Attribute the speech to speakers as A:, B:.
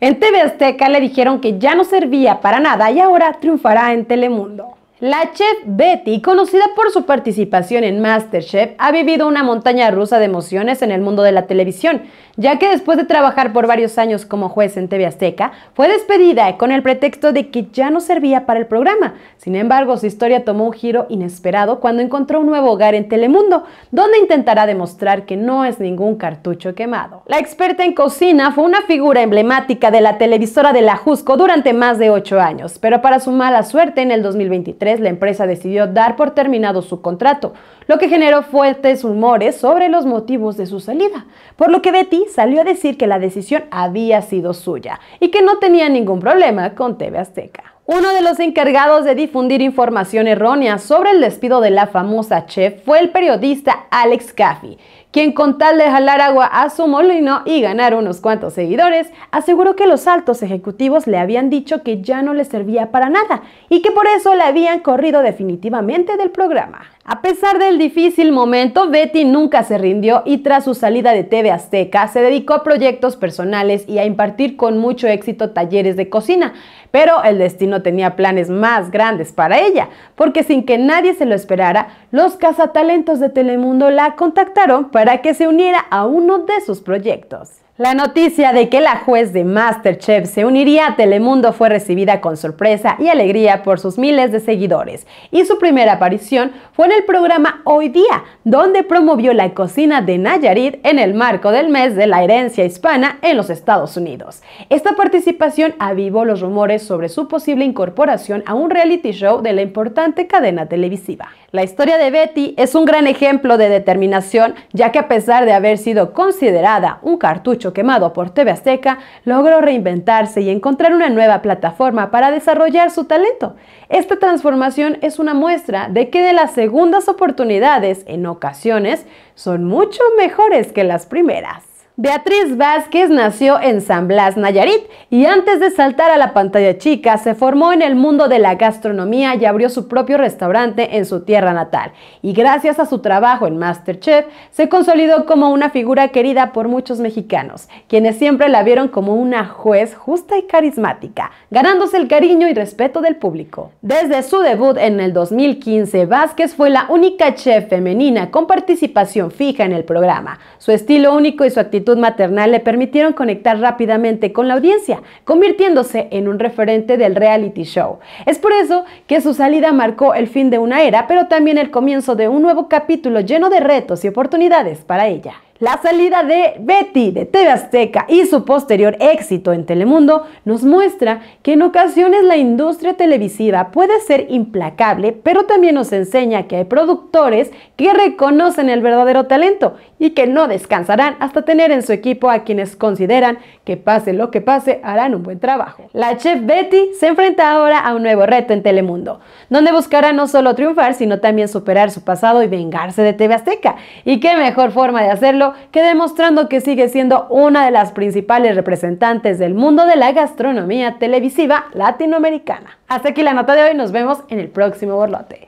A: En TV Azteca le dijeron que ya no servía para nada y ahora triunfará en Telemundo. La chef Betty, conocida por su participación en MasterChef, ha vivido una montaña rusa de emociones en el mundo de la televisión, ya que después de trabajar por varios años como juez en TV Azteca, fue despedida con el pretexto de que ya no servía para el programa. Sin embargo, su historia tomó un giro inesperado cuando encontró un nuevo hogar en Telemundo, donde intentará demostrar que no es ningún cartucho quemado. La experta en cocina fue una figura emblemática de la televisora de la Jusco durante más de 8 años, pero para su mala suerte en el 2023, la empresa decidió dar por terminado su contrato, lo que generó fuertes rumores sobre los motivos de su salida, por lo que Betty salió a decir que la decisión había sido suya y que no tenía ningún problema con TV Azteca. Uno de los encargados de difundir información errónea sobre el despido de la famosa chef fue el periodista Alex Caffey, quien con tal de jalar agua a su molino y ganar unos cuantos seguidores, aseguró que los altos ejecutivos le habían dicho que ya no le servía para nada y que por eso le habían corrido definitivamente del programa. A pesar del difícil momento, Betty nunca se rindió y tras su salida de TV Azteca se dedicó a proyectos personales y a impartir con mucho éxito talleres de cocina, pero el destino tenía planes más grandes para ella, porque sin que nadie se lo esperara, los cazatalentos de Telemundo la contactaron para que se uniera a uno de sus proyectos. La noticia de que la juez de Masterchef se uniría a Telemundo fue recibida con sorpresa y alegría por sus miles de seguidores. Y su primera aparición fue en el programa Hoy Día, donde promovió la cocina de Nayarit en el marco del mes de la herencia hispana en los Estados Unidos. Esta participación avivó los rumores sobre su posible incorporación a un reality show de la importante cadena televisiva. La historia de Betty es un gran ejemplo de determinación, ya que a pesar de haber sido considerada un cartucho quemado por TV Azteca, logró reinventarse y encontrar una nueva plataforma para desarrollar su talento. Esta transformación es una muestra de que de las segundas oportunidades, en ocasiones, son mucho mejores que las primeras. Beatriz Vázquez nació en San Blas, Nayarit, y antes de saltar a la pantalla chica, se formó en el mundo de la gastronomía y abrió su propio restaurante en su tierra natal. Y gracias a su trabajo en MasterChef, se consolidó como una figura querida por muchos mexicanos, quienes siempre la vieron como una juez justa y carismática, ganándose el cariño y respeto del público. Desde su debut en el 2015, Vázquez fue la única chef femenina con participación fija en el programa. Su estilo único y su actitud maternal le permitieron conectar rápidamente con la audiencia, convirtiéndose en un referente del reality show. Es por eso que su salida marcó el fin de una era, pero también el comienzo de un nuevo capítulo lleno de retos y oportunidades para ella. La salida de Betty de TV Azteca y su posterior éxito en Telemundo nos muestra que en ocasiones la industria televisiva puede ser implacable, pero también nos enseña que hay productores que reconocen el verdadero talento y que no descansarán hasta tener en su equipo a quienes consideran que pase lo que pase harán un buen trabajo. La chef Betty se enfrenta ahora a un nuevo reto en Telemundo, donde buscará no solo triunfar, sino también superar su pasado y vengarse de TV Azteca. ¿Y qué mejor forma de hacerlo que demostrando que sigue siendo una de las principales representantes del mundo de la gastronomía televisiva latinoamericana. Hasta aquí la nota de hoy, nos vemos en el próximo borlote.